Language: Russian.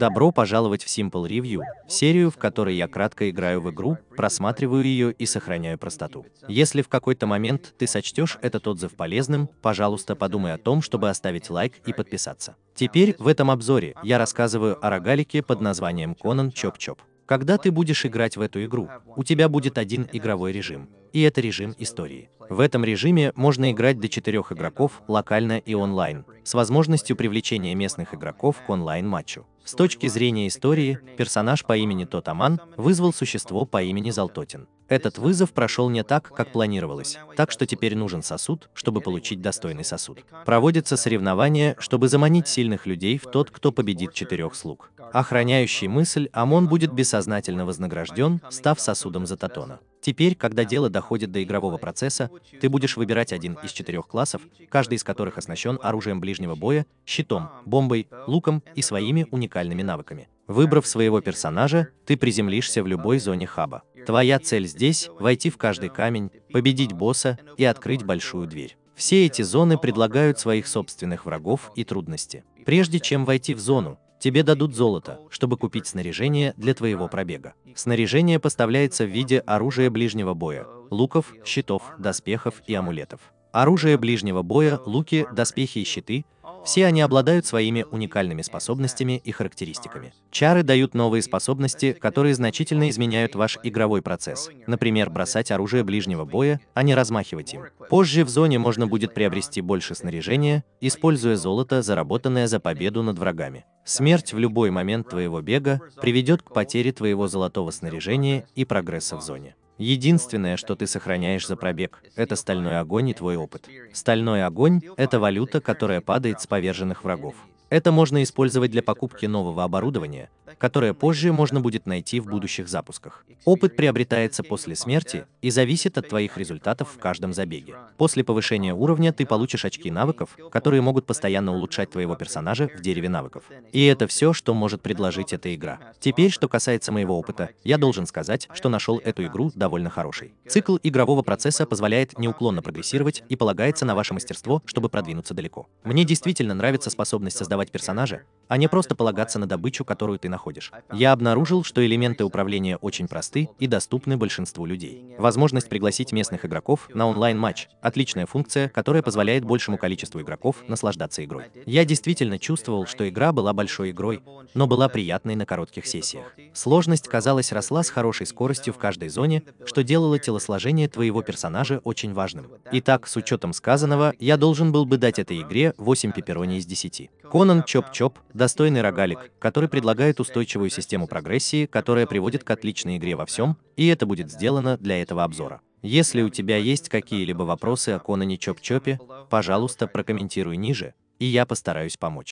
Добро пожаловать в Simple Review, серию, в которой я кратко играю в игру, просматриваю ее и сохраняю простоту. Если в какой-то момент ты сочтешь этот отзыв полезным, пожалуйста, подумай о том, чтобы оставить лайк и подписаться. Теперь, в этом обзоре, я рассказываю о рогалике под названием Conan Чоп-Чоп. Когда ты будешь играть в эту игру, у тебя будет один игровой режим, и это режим истории. В этом режиме можно играть до четырех игроков локально и онлайн, с возможностью привлечения местных игроков к онлайн-матчу. С точки зрения истории, персонаж по имени Тотаман вызвал существо по имени Залтотин. Этот вызов прошел не так, как планировалось, так что теперь нужен сосуд, чтобы получить достойный сосуд. Проводится соревнование, чтобы заманить сильных людей в тот, кто победит четырех слуг. Охраняющий мысль Амон будет бессознательно вознагражден, став сосудом за Татона. Теперь, когда дело доходит до игрового процесса, ты будешь выбирать один из четырех классов, каждый из которых оснащен оружием ближнего боя, щитом, бомбой, луком и своими уникальными навыками. Выбрав своего персонажа, ты приземлишься в любой зоне хаба. Твоя цель здесь — войти в каждый камень, победить босса и открыть большую дверь. Все эти зоны предлагают своих собственных врагов и трудности. Прежде чем войти в зону, тебе дадут золото, чтобы купить снаряжение для твоего пробега. Снаряжение поставляется в виде оружия ближнего боя, луков, щитов, доспехов и амулетов. Оружие ближнего боя, луки, доспехи и щиты – все они обладают своими уникальными способностями и характеристиками. Чары дают новые способности, которые значительно изменяют ваш игровой процесс. Например, бросать оружие ближнего боя, а не размахивать им. Позже в зоне можно будет приобрести больше снаряжения, используя золото, заработанное за победу над врагами. Смерть в любой момент твоего бега приведет к потере твоего золотого снаряжения и прогресса в зоне. Единственное, что ты сохраняешь за пробег, это стальной огонь и твой опыт. Стальной огонь — это валюта, которая падает с поверженных врагов. Это можно использовать для покупки нового оборудования, которое позже можно будет найти в будущих запусках. Опыт приобретается после смерти и зависит от твоих результатов в каждом забеге. После повышения уровня ты получишь очки навыков, которые могут постоянно улучшать твоего персонажа в дереве навыков. И это все, что может предложить эта игра. Теперь, что касается моего опыта, я должен сказать, что нашел эту игру довольно хорошей. Цикл игрового процесса позволяет неуклонно прогрессировать и полагается на ваше мастерство, чтобы продвинуться далеко. Мне действительно нравится способность создавать создавать персонажа, а не просто полагаться на добычу, которую ты находишь. Я обнаружил, что элементы управления очень просты и доступны большинству людей. Возможность пригласить местных игроков на онлайн-матч — отличная функция, которая позволяет большему количеству игроков наслаждаться игрой. Я действительно чувствовал, что игра была большой игрой, но была приятной на коротких сессиях. Сложность, казалось, росла с хорошей скоростью в каждой зоне, что делало телосложение твоего персонажа очень важным. Итак, с учетом сказанного, я должен был бы дать этой игре 8 пепперони из 10. Конан Конан Чоп-Чоп – достойный рогалик, который предлагает устойчивую систему прогрессии, которая приводит к отличной игре во всем, и это будет сделано для этого обзора. Если у тебя есть какие-либо вопросы о Конане Чоп-Чопе, пожалуйста, прокомментируй ниже, и я постараюсь помочь.